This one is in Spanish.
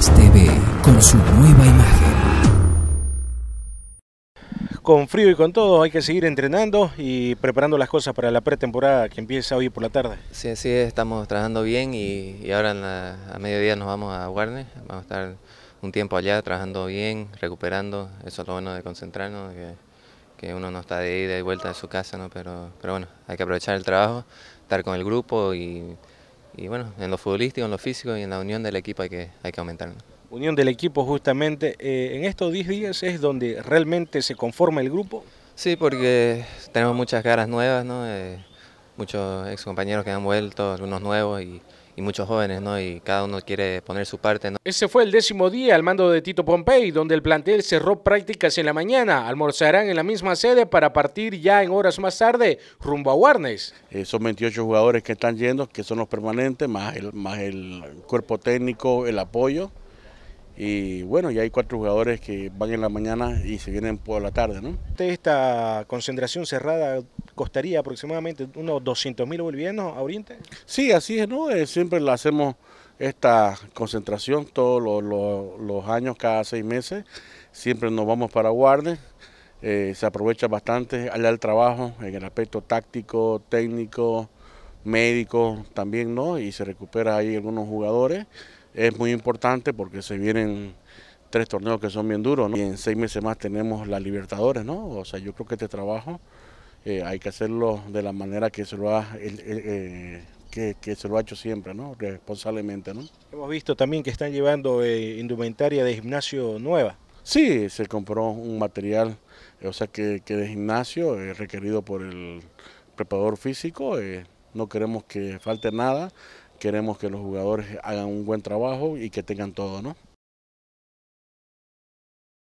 TV con su nueva imagen. Con frío y con todo hay que seguir entrenando y preparando las cosas para la pretemporada que empieza hoy por la tarde. Sí, sí, estamos trabajando bien y, ahora a mediodía nos vamos a Warner, vamos a estar un tiempo allá trabajando bien, recuperando, eso es lo bueno de concentrarnos, que, que uno no está de ida y vuelta de su casa, ¿no? pero, pero bueno, hay que aprovechar el trabajo, estar con el grupo y y bueno, en lo futbolístico, en lo físico y en la unión del equipo hay que, hay que aumentarlo. Unión del equipo justamente, eh, en estos 10 días es donde realmente se conforma el grupo. Sí, porque tenemos muchas caras nuevas, ¿no? Eh, muchos ex compañeros que han vuelto, algunos nuevos y y muchos jóvenes, ¿no? Y cada uno quiere poner su parte, ¿no? Ese fue el décimo día al mando de Tito Pompey, donde el plantel cerró prácticas en la mañana. Almorzarán en la misma sede para partir ya en horas más tarde rumbo a Warnes. son 28 jugadores que están yendo, que son los permanentes, más el, más el cuerpo técnico, el apoyo. Y bueno, ya hay cuatro jugadores que van en la mañana y se vienen por la tarde. ¿no? Esta concentración cerrada costaría aproximadamente unos 200.000 mil bolivianos a Oriente. Sí, así es, ¿no? Eh, siempre la hacemos esta concentración todos los, años, cada seis meses. Siempre nos vamos para Guardes. Eh, se aprovecha bastante allá el trabajo en el aspecto táctico, técnico, médico también, ¿no? Y se recupera ahí algunos jugadores es muy importante porque se vienen tres torneos que son bien duros, ¿no? Y en seis meses más tenemos la Libertadores, ¿no? O sea, yo creo que este trabajo eh, hay que hacerlo de la manera que se lo ha... Eh, que, se lo ha hecho siempre, ¿no? Responsablemente, ¿no? Hemos visto también que están llevando eh, indumentaria de gimnasio nueva. Sí, se compró un material, o sea, que, que de gimnasio requerido por el preparador físico. no queremos que falte nada queremos que los jugadores hagan un buen trabajo y que tengan todo, ¿no?